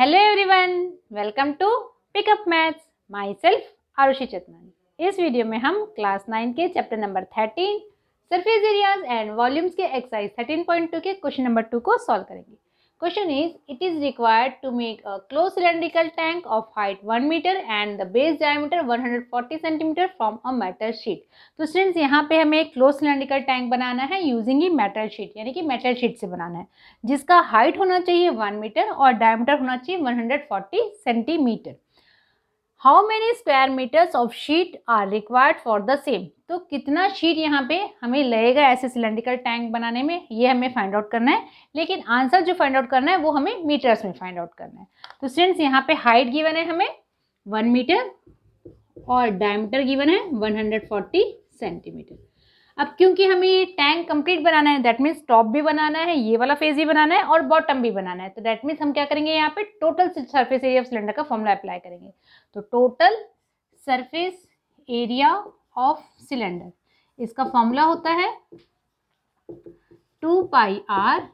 Hello everyone welcome to pickup maths myself Arushi चतमन इस video में हम क्लास नाइन के chapter number thirteen surface areas and volumes के एक्सरसाइज थर्टीन पॉइंट टू के question number two को solve करेंगे Question is, it is required to make a closed cylindrical tank of height 1 meter and the base diameter 140 centimeter from a metal sheet. तो students यहाँ पे हमें close cylindrical tank बनाना है using ही metal sheet यानी कि metal sheet से बनाना है जिसका हाइट होना चाहिए 1 मीटर और डायमीटर होना चाहिए 140 centimetre how many square metres of sheet are required for the same तो कितना शीट यहाँ पे हमें लगेगा ऐसे सिलेंड्रिकल टैंक बनाने में ये हमें फाइंड आउट करना है लेकिन आंसर जो फाइंड आउट करना है वो हमें मीटर्स में फाइंड आउट करना है तो स्टूडेंट्स यहाँ पे हाइट गिवन है हमें वन मीटर और डायमीटर गिवन है वन हंड्रेड फोर्टी सेंटीमीटर अब क्योंकि हमें ये टैंक कंप्लीट बनाना है दैट मीन्स टॉप भी बनाना है ये वाला फेज भी बनाना है और बॉटम भी बनाना है तो दैट मीन्स हम क्या करेंगे यहाँ पे total surface area of cylinder का फॉर्मूला अप्लाई करेंगे तो total surface area of cylinder इसका फॉर्मूला होता है two pi r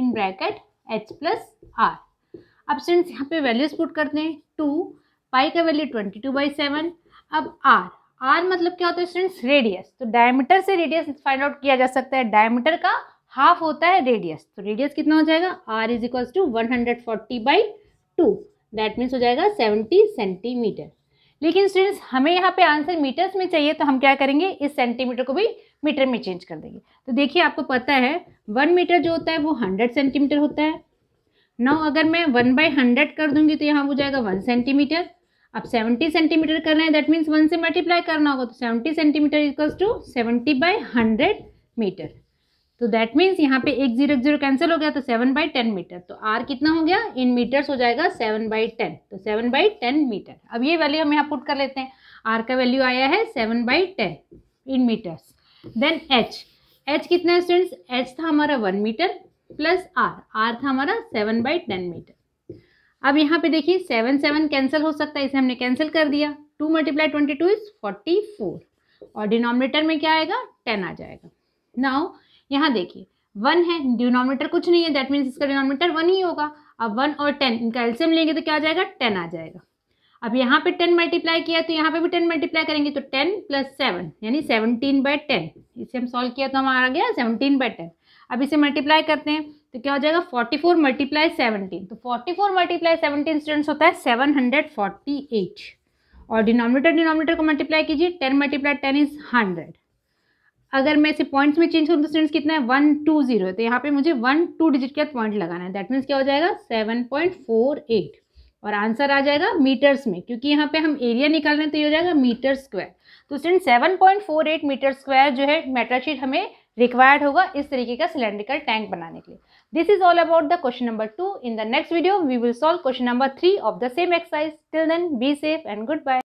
in bracket h plus r अब सिंस यहाँ पे वैल्यूज पुट करते हैं टू पाई का value twenty two by seven अब आर आर मतलब क्या होता है स्टूडेंट्स रेडियस तो डायमीटर से रेडियस फाइंड आउट किया जा सकता है डायमीटर का हाफ होता है रेडियस तो रेडियस कितना हो जाएगा R is equals to one hundred forty by two that means हो जाएगा सेवेंटी सेंटीमीटर लेकिन स्टूडेंट्स हमें यहाँ पे आंसर मीटर्स में चाहिए तो हम क्या करेंगे इस सेंटीमीटर को भी मीटर में चेंज कर देंगे तो देखिए आपको पता है वन मीटर जो होता है वो हंड्रेड सेंटीमीटर होता है नौ अगर मैं वन बाई हंड्रेड कर दूंगी तो यहाँ हो जाएगा वन सेंटीमीटर अब 70 सेंटीमीटर करना है दैट मीन्स वन से मल्टीप्लाई करना होगा तो 70 centimetre equals to 70 by hundred metre तो दैट मीन्स यहाँ पे एक जीरो जीरो कैंसिल हो गया तो सेवन बाई टेन मीटर तो आर कितना हो गया इन मीटर्स हो जाएगा सेवन बाई टेन तो सेवन बाई टेन मीटर अब ये वैल्यू हम यहाँ पुट कर लेते हैं आर का वैल्यू आया है seven by ten in metres then H H कितना है स्टूडेंट्स एच था हमारा one metre plus R R था हमारा सेवन बाई टेन मीटर अब यहाँ पे देखिए सेवन सेवन कैंसिल हो सकता है इसे हमने कैंसिल कर दिया two multiply twenty two is forty four और डिनोमिनेटर में क्या आएगा टेन आ जाएगा नाउ यहाँ देखिए वन है डिनोमिनेटर कुछ नहीं है दैट मीन्स इसका डिनोमिनेटर वन ही होगा अब वन और टेन इनका एल्सियम लेंगे तो क्या आ जाएगा टेन आ जाएगा अब यहाँ पे टेन मल्टीप्लाई किया तो यहाँ पे भी टेन मल्टीप्लाई करेंगे तो टेन प्लस सेवन यानी सेवनटीन बाय टेन इसे हम सॉल्व किया तो हमारा गया सेवनटीन बाय टेन अब इसे मल्टीप्लाई करते हैं तो क्या हो जाएगा फोर्टी फोर मल्टीप्लाई सेवनटीन तो forty four multiply seventeen students होता है सेवन हंड्रेड फोर्टी एट और डिनोमिनेटर डिनोमिनेटर को मल्टीप्लाई कीजिए ten multiply ten is hundred अगर मैं इसे पॉइंट्स में चेंज करूँ तो स्टूडेंट्स कितना है वन टू जीरो तो यहाँ पे मुझे वन टू डिजिट का पॉइंट लगाना है दैट मीन्स क्या हो जाएगा सेवन पॉइंट फोर एट और आंसर आ जाएगा मीटर्स में क्योंकि यहाँ पे हम एरिया निकाल रहे हैं तो ये हो जाएगा मीटर स्क्वायर तो student seven point four eight metre square जो है शीट हमें रिक्वायर्ड होगा इस तरीके का सिलेंड्रिकल टैंक बनाने के लिए this is all about the question number two in the next video we will solve question number three of the same exercise till then be safe and good bye